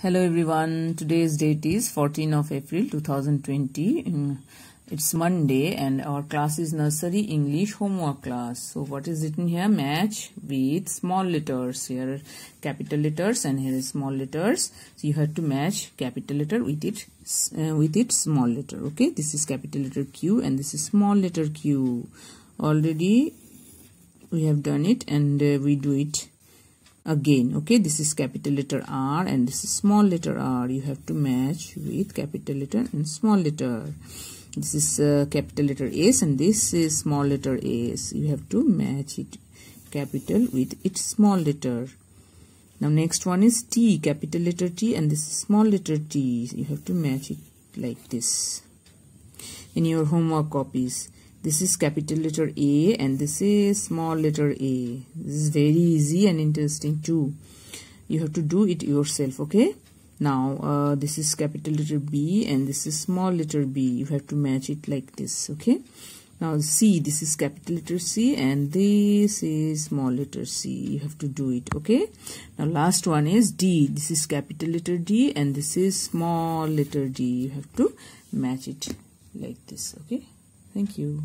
Hello everyone, today's date is 14 of April 2020. It's Monday and our class is nursery English homework class. So what is written here? Match with small letters. Here are capital letters and here is small letters. So you have to match capital letter with it uh, with its small letter. Okay, this is capital letter Q and this is small letter Q. Already we have done it and uh, we do it again okay this is capital letter r and this is small letter r you have to match with capital letter and small letter this is uh, capital letter s and this is small letter s you have to match it capital with its small letter now next one is t capital letter t and this is small letter t you have to match it like this in your homework copies this is capital letter A and this is small letter a this is very easy and interesting too you have to do it yourself okay now uh, this is capital letter B and this is small letter b you have to match it like this okay now C this is capital letter C and this is small letter c you have to do it okay now last one is D this is capital letter D and this is small letter d you have to match it like this okay Thank you.